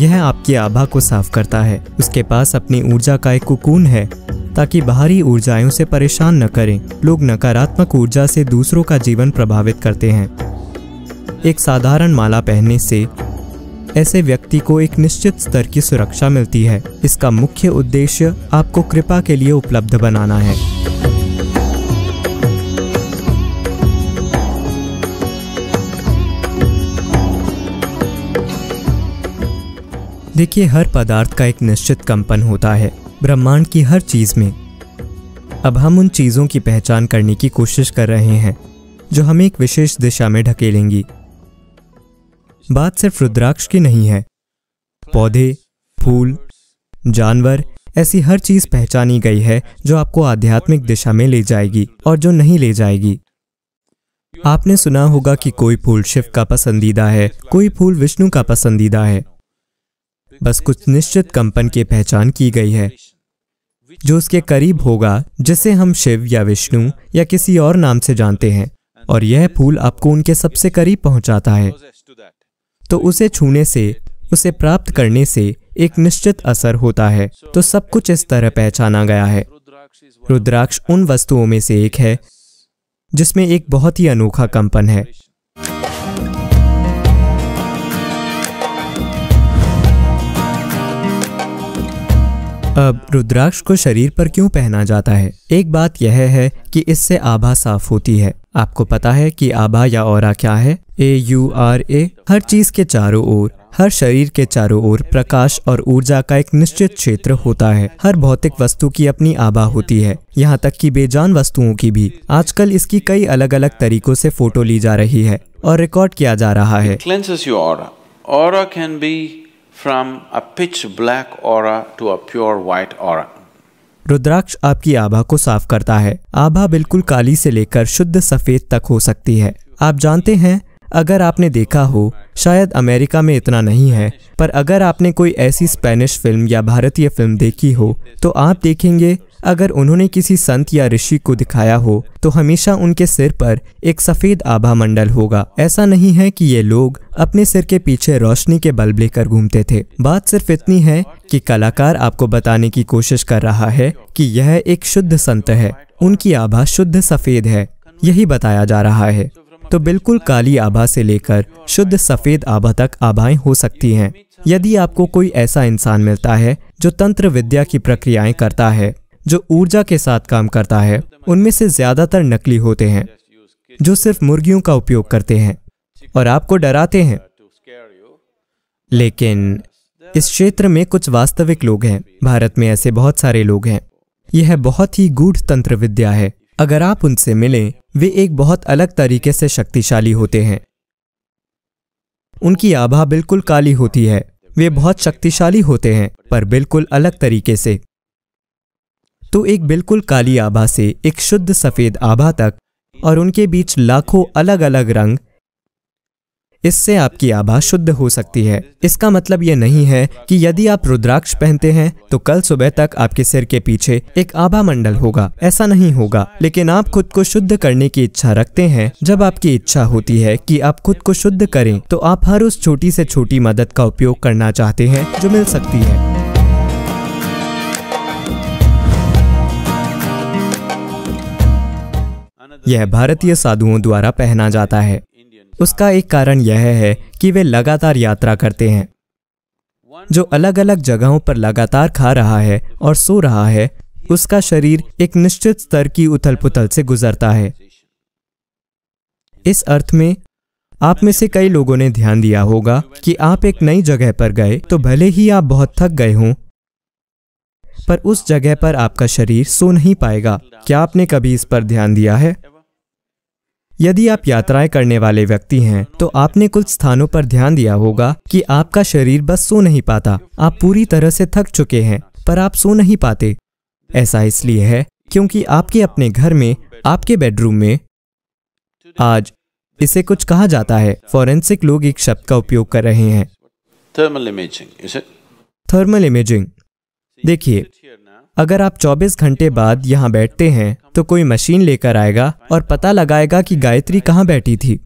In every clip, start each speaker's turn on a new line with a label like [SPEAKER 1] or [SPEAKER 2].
[SPEAKER 1] यह आपकी आभा को साफ करता है उसके पास अपनी ऊर्जा का एक कुकून है ताकि बाहरी ऊर्जाओं से परेशान न करें लोग नकारात्मक ऊर्जा से दूसरों का जीवन प्रभावित करते हैं एक साधारण माला पहनने से ऐसे व्यक्ति को एक निश्चित स्तर की सुरक्षा मिलती है इसका मुख्य उद्देश्य आपको कृपा के लिए उपलब्ध बनाना है देखिए हर पदार्थ का एक निश्चित कंपन होता है ब्रह्मांड की हर चीज में अब हम उन चीजों की पहचान करने की कोशिश कर रहे हैं जो हमें एक विशेष दिशा में ढकेलेंगी बात सिर्फ रुद्राक्ष की नहीं है पौधे फूल जानवर ऐसी हर चीज पहचानी गई है जो आपको आध्यात्मिक दिशा में ले जाएगी और जो नहीं ले जाएगी आपने सुना होगा कि कोई फूल शिव का पसंदीदा है कोई फूल विष्णु का पसंदीदा है बस कुछ निश्चित कंपन की पहचान की गई है जो उसके करीब होगा जिसे हम शिव या विष्णु या किसी और नाम से जानते हैं और यह फूल आपको उनके सबसे करीब पहुंचाता है तो उसे छूने से उसे प्राप्त करने से एक निश्चित असर होता है तो सब कुछ इस तरह पहचाना गया है रुद्राक्ष उन वस्तुओं में से एक है जिसमें एक बहुत ही अनोखा कंपन है अब रुद्राक्ष को शरीर पर क्यों पहना जाता है एक बात यह है कि इससे आभा साफ होती है आपको पता है कि आभा या और क्या है ए यू आर ए हर चीज के चारों ओर हर शरीर के चारों ओर प्रकाश और ऊर्जा का एक निश्चित क्षेत्र होता है हर भौतिक वस्तु की अपनी आभा होती है यहाँ तक कि बेजान वस्तुओं की भी आजकल इसकी कई अलग अलग तरीकों से फोटो ली जा रही है और रिकॉर्ड किया जा रहा है from a pitch black aura to a pure white aura. रुद्राक्ष आपकी आभा को साफ करता है आभा बिल्कुल काली से लेकर शुद्ध सफेद तक हो सकती है आप जानते हैं अगर आपने देखा हो शायद अमेरिका में इतना नहीं है पर अगर आपने कोई ऐसी स्पेनिश फिल्म या भारतीय फिल्म देखी हो तो आप देखेंगे अगर उन्होंने किसी संत या ऋषि को दिखाया हो तो हमेशा उनके सिर पर एक सफेद आभा मंडल होगा ऐसा नहीं है कि ये लोग अपने सिर के पीछे रोशनी के बल्ब लेकर घूमते थे बात सिर्फ इतनी है कि कलाकार आपको बताने की कोशिश कर रहा है कि यह एक शुद्ध संत है उनकी आभा शुद्ध सफेद है यही बताया जा रहा है तो बिल्कुल काली आभा से लेकर शुद्ध सफेद आभा तक आभाएं हो सकती हैं यदि आपको कोई ऐसा इंसान मिलता है जो तंत्र विद्या की प्रक्रियाएं करता है जो ऊर्जा के साथ काम करता है उनमें से ज्यादातर नकली होते हैं जो सिर्फ मुर्गियों का उपयोग करते हैं और आपको डराते हैं लेकिन इस क्षेत्र में कुछ वास्तविक लोग हैं भारत में ऐसे बहुत सारे लोग हैं यह है बहुत ही गूढ़ तंत्र विद्या है अगर आप उनसे मिलें वे एक बहुत अलग तरीके से शक्तिशाली होते हैं उनकी आभा बिल्कुल काली होती है वे बहुत शक्तिशाली होते हैं पर बिल्कुल अलग तरीके से तो एक बिल्कुल काली आभा से एक शुद्ध सफ़ेद आभा तक और उनके बीच लाखों अलग अलग रंग इससे आपकी आभा शुद्ध हो सकती है इसका मतलब ये नहीं है कि यदि आप रुद्राक्ष पहनते हैं तो कल सुबह तक आपके सिर के पीछे एक आभा मंडल होगा ऐसा नहीं होगा लेकिन आप खुद को शुद्ध करने की इच्छा रखते हैं जब आपकी इच्छा होती है कि आप खुद को शुद्ध करें तो आप हर उस छोटी से छोटी मदद का उपयोग करना चाहते हैं जो मिल सकती है यह भारतीय साधुओं द्वारा पहना जाता है उसका एक कारण यह है कि वे लगातार यात्रा करते हैं जो अलग अलग जगहों पर लगातार खा रहा है और सो रहा है उसका शरीर एक निश्चित स्तर की उथल पुथल से गुजरता है इस अर्थ में आप में से कई लोगों ने ध्यान दिया होगा कि आप एक नई जगह पर गए तो भले ही आप बहुत थक गए हों पर उस जगह पर आपका शरीर सो नहीं पाएगा क्या आपने कभी इस पर ध्यान दिया है यदि आप यात्राएं करने वाले व्यक्ति हैं तो आपने कुछ स्थानों पर ध्यान दिया होगा कि आपका शरीर बस सो नहीं पाता आप पूरी तरह से थक चुके हैं पर आप सो नहीं पाते ऐसा इसलिए है क्योंकि आपके अपने घर में आपके बेडरूम में आज इसे कुछ कहा जाता है फॉरेंसिक लोग एक शब्द का उपयोग कर रहे हैं थर्मल इमेजिंग थर्मल इमेजिंग देखिए अगर आप 24 घंटे बाद यहाँ बैठते हैं तो कोई मशीन लेकर आएगा और पता लगाएगा कि गायत्री कहाँ बैठी थी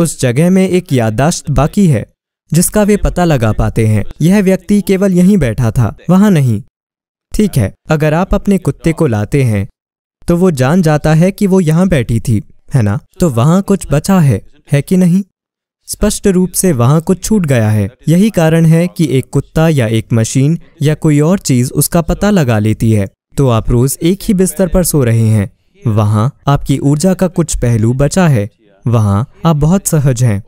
[SPEAKER 1] उस जगह में एक याददाश्त बाकी है जिसका वे पता लगा पाते हैं यह व्यक्ति केवल यहीं बैठा था वहां नहीं ठीक है अगर आप अपने कुत्ते को लाते हैं तो वो जान जाता है कि वो यहां बैठी थी है ना तो वहां कुछ बचा है है कि नहीं स्पष्ट रूप से वहाँ कुछ छूट गया है यही कारण है कि एक कुत्ता या एक मशीन या कोई और चीज उसका पता लगा लेती है तो आप रोज एक ही बिस्तर पर सो रहे हैं वहाँ आपकी ऊर्जा का कुछ पहलू बचा है वहाँ आप बहुत सहज हैं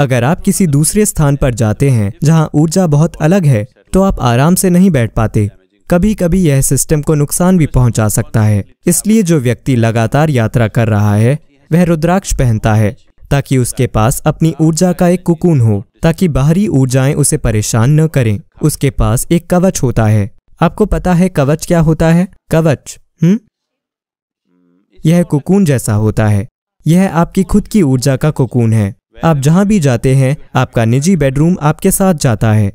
[SPEAKER 1] अगर आप किसी दूसरे स्थान पर जाते हैं जहाँ ऊर्जा बहुत अलग है तो आप आराम से नहीं बैठ पाते कभी कभी यह सिस्टम को नुकसान भी पहुंचा सकता है इसलिए जो व्यक्ति लगातार यात्रा कर रहा है वह रुद्राक्ष पहनता है ताकि उसके पास अपनी ऊर्जा का एक कुकून हो ताकि बाहरी ऊर्जाएं उसे परेशान न करें उसके पास एक कवच होता है आपको पता है कवच क्या होता है कवच हम्म यह कुकून जैसा होता है यह आपकी खुद की ऊर्जा का कुकून है आप जहां भी जाते हैं आपका निजी बेडरूम आपके साथ जाता है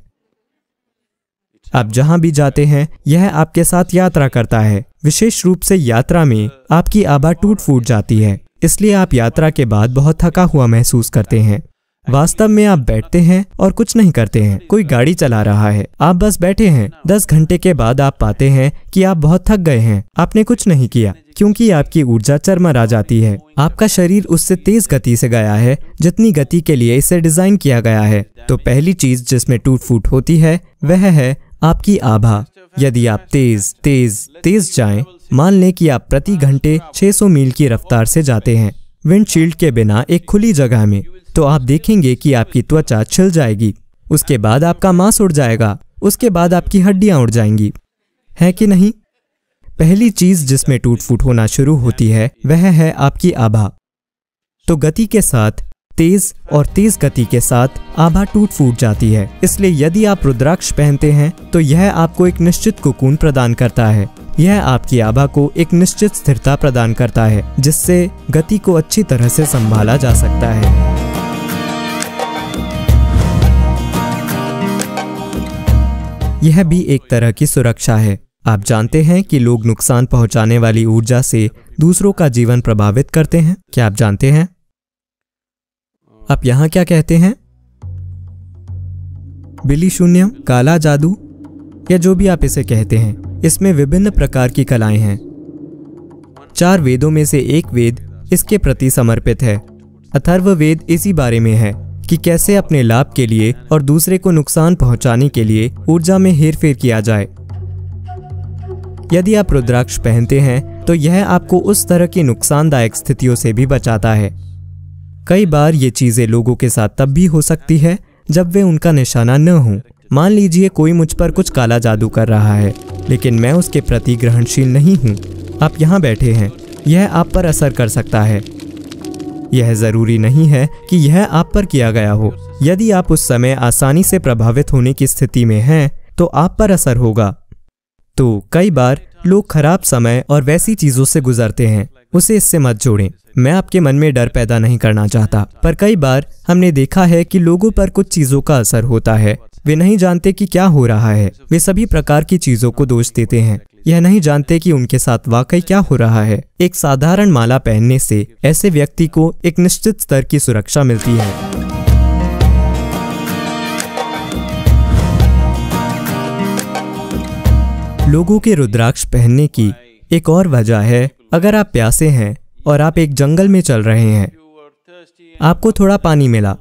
[SPEAKER 1] आप जहां भी जाते हैं यह आपके साथ यात्रा करता है विशेष रूप से यात्रा में आपकी आभा टूट फूट जाती है इसलिए आप यात्रा के बाद बहुत थका हुआ महसूस करते हैं वास्तव में आप बैठते हैं और कुछ नहीं करते हैं कोई गाड़ी चला रहा है आप बस बैठे हैं दस घंटे के बाद आप पाते हैं कि आप बहुत थक गए हैं आपने कुछ नहीं किया क्योंकि आपकी ऊर्जा चरमरा जाती है आपका शरीर उससे तेज गति से गया है जितनी गति के लिए इसे डिजाइन किया गया है तो पहली चीज जिसमें टूट फूट होती है वह है आपकी आभा यदि आप तेज तेज तेज जाएं मान लें कि आप प्रति घंटे 600 मील की रफ्तार से जाते हैं विंडशील्ड के बिना एक खुली जगह में तो आप देखेंगे कि आपकी त्वचा छिल जाएगी उसके बाद आपका मांस उड़ जाएगा उसके बाद आपकी हड्डियां उड़ जाएंगी है कि नहीं पहली चीज जिसमें टूट फूट होना शुरू होती है वह है आपकी आभा तो गति के साथ तेज और तेज गति के साथ आभा टूट फूट जाती है इसलिए यदि आप रुद्राक्ष पहनते हैं तो यह आपको एक निश्चित कुकून प्रदान करता है यह आपकी आभा को एक निश्चित स्थिरता प्रदान करता है जिससे गति को अच्छी तरह से संभाला जा सकता है यह भी एक तरह की सुरक्षा है आप जानते हैं कि लोग नुकसान पहुंचाने वाली ऊर्जा से दूसरों का जीवन प्रभावित करते हैं क्या आप जानते हैं आप यहां क्या कहते हैं बिली शून्यम काला जादू या जो भी आप इसे कहते हैं इसमें विभिन्न प्रकार की कलाएं हैं चार वेदों में से एक वेद इसके प्रति समर्पित है अथर्व वेद इसी बारे में है कि कैसे अपने लाभ के लिए और दूसरे को नुकसान पहुंचाने के लिए ऊर्जा में हेरफेर किया जाए यदि आप रुद्राक्ष पहनते हैं तो यह आपको उस तरह की नुकसानदायक स्थितियों से भी बचाता है कई बार ये चीजें लोगों के साथ तब भी हो सकती है जब वे उनका निशाना न हों मान लीजिए कोई मुझ पर कुछ काला जादू कर रहा है लेकिन मैं उसके प्रति ग्रहणशील नहीं हूँ आप यहाँ बैठे हैं यह आप पर असर कर सकता है यह ज़रूरी नहीं है कि यह आप पर किया गया हो यदि आप उस समय आसानी से प्रभावित होने की स्थिति में हैं तो आप पर असर होगा तो कई बार लोग खराब समय और वैसी चीजों से गुजरते हैं उसे इससे मत जोड़ें मैं आपके मन में डर पैदा नहीं करना चाहता पर कई बार हमने देखा है कि लोगों पर कुछ चीजों का असर होता है वे नहीं जानते कि क्या हो रहा है वे सभी प्रकार की चीजों को दोष देते हैं यह नहीं जानते कि उनके साथ वाकई क्या हो रहा है एक साधारण माला पहनने से ऐसे व्यक्ति को एक निश्चित स्तर की सुरक्षा मिलती है लोगों के रुद्राक्ष पहनने की एक और वजह है अगर आप प्यासे हैं और आप एक जंगल में चल रहे हैं आपको थोड़ा पानी मिला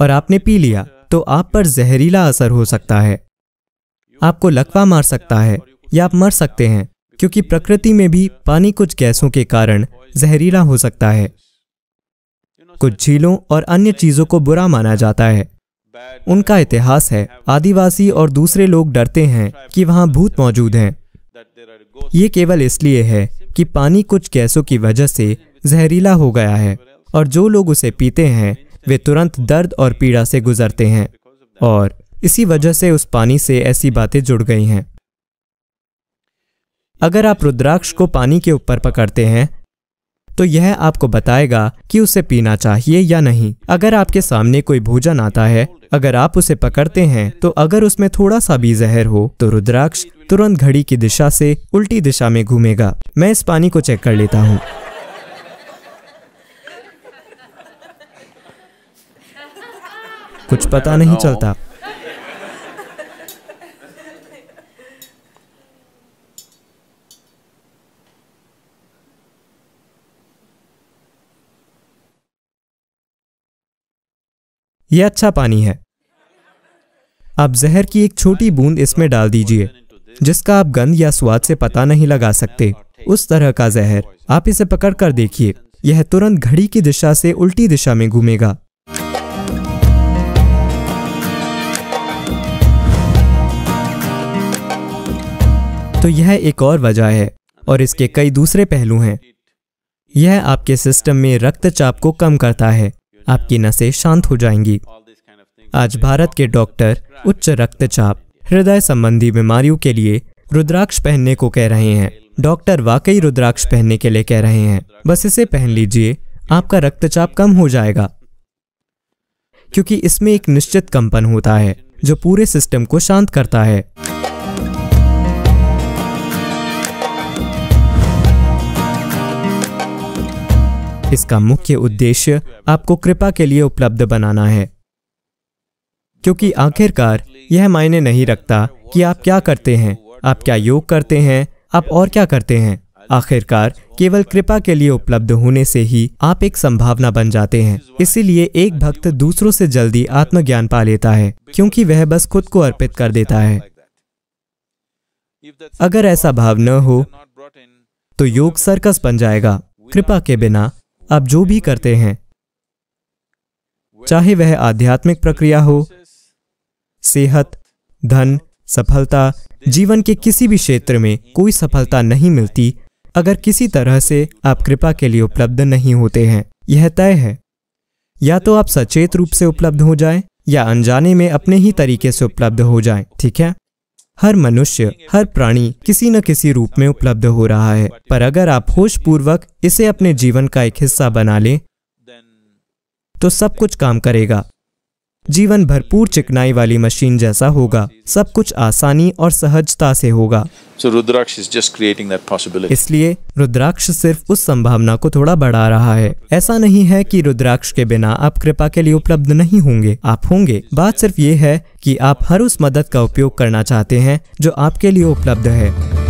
[SPEAKER 1] और आपने पी लिया तो आप पर जहरीला असर हो सकता है आपको लकवा मार सकता है या आप मर सकते हैं क्योंकि प्रकृति में भी पानी कुछ गैसों के कारण जहरीला हो सकता है कुछ झीलों और अन्य चीजों को बुरा माना जाता है उनका इतिहास है आदिवासी और दूसरे लोग डरते हैं कि वहां भूत मौजूद हैं ये केवल इसलिए है कि पानी कुछ गैसों की वजह से जहरीला हो गया है और जो लोग उसे पीते हैं वे तुरंत दर्द और पीड़ा से गुजरते हैं और इसी वजह से उस पानी से ऐसी बातें जुड़ गई हैं अगर आप रुद्राक्ष को पानी के ऊपर पकड़ते हैं तो यह आपको बताएगा कि उसे पीना चाहिए या नहीं अगर आपके सामने कोई भोजन आता है अगर आप उसे पकड़ते हैं तो अगर उसमें थोड़ा सा भी जहर हो तो रुद्राक्ष तुरंत घड़ी की दिशा से उल्टी दिशा में घूमेगा मैं इस पानी को चेक कर लेता हूँ कुछ पता नहीं चलता यह अच्छा पानी है आप जहर की एक छोटी बूंद इसमें डाल दीजिए जिसका आप गंध या स्वाद से पता नहीं लगा सकते उस तरह का जहर आप इसे पकड़ कर देखिए यह तुरंत घड़ी की दिशा से उल्टी दिशा में घूमेगा तो यह एक और वजह है और इसके कई दूसरे पहलू हैं यह आपके सिस्टम में रक्तचाप को कम करता है आपकी नसें शांत हो जाएंगी आज भारत के डॉक्टर उच्च रक्तचाप हृदय संबंधी बीमारियों के लिए रुद्राक्ष पहनने को कह रहे हैं डॉक्टर वाकई रुद्राक्ष पहनने के लिए कह रहे हैं बस इसे पहन लीजिए आपका रक्तचाप कम हो जाएगा क्योंकि इसमें एक निश्चित कंपन होता है जो पूरे सिस्टम को शांत करता है इसका मुख्य उद्देश्य आपको कृपा के लिए उपलब्ध बनाना है क्योंकि आखिरकार यह मायने नहीं रखता कि आप क्या करते हैं आप क्या योग करते हैं आप और क्या करते हैं आखिरकार केवल कृपा के लिए उपलब्ध होने से ही आप एक संभावना बन जाते हैं इसीलिए एक भक्त दूसरों से जल्दी आत्मज्ञान पा लेता है क्योंकि वह बस खुद को अर्पित कर देता है अगर ऐसा भाव न हो तो योग सर्कस बन जाएगा कृपा के बिना आप जो भी करते हैं चाहे वह आध्यात्मिक प्रक्रिया हो सेहत धन सफलता जीवन के किसी भी क्षेत्र में कोई सफलता नहीं मिलती अगर किसी तरह से आप कृपा के लिए उपलब्ध नहीं होते हैं यह तय है या तो आप सचेत रूप से उपलब्ध हो जाएं या अनजाने में अपने ही तरीके से उपलब्ध हो जाएं, ठीक है हर मनुष्य हर प्राणी किसी न किसी रूप में उपलब्ध हो रहा है पर अगर आप होश पूर्वक इसे अपने जीवन का एक हिस्सा बना लें तो सब कुछ काम करेगा जीवन भरपूर चिकनाई वाली मशीन जैसा होगा सब कुछ आसानी और सहजता से होगा so, इसलिए रुद्राक्ष सिर्फ उस संभावना को थोड़ा बढ़ा रहा है ऐसा नहीं है कि रुद्राक्ष के बिना आप कृपा के लिए उपलब्ध नहीं होंगे आप होंगे बात सिर्फ ये है कि आप हर उस मदद का उपयोग करना चाहते हैं जो आपके लिए उपलब्ध है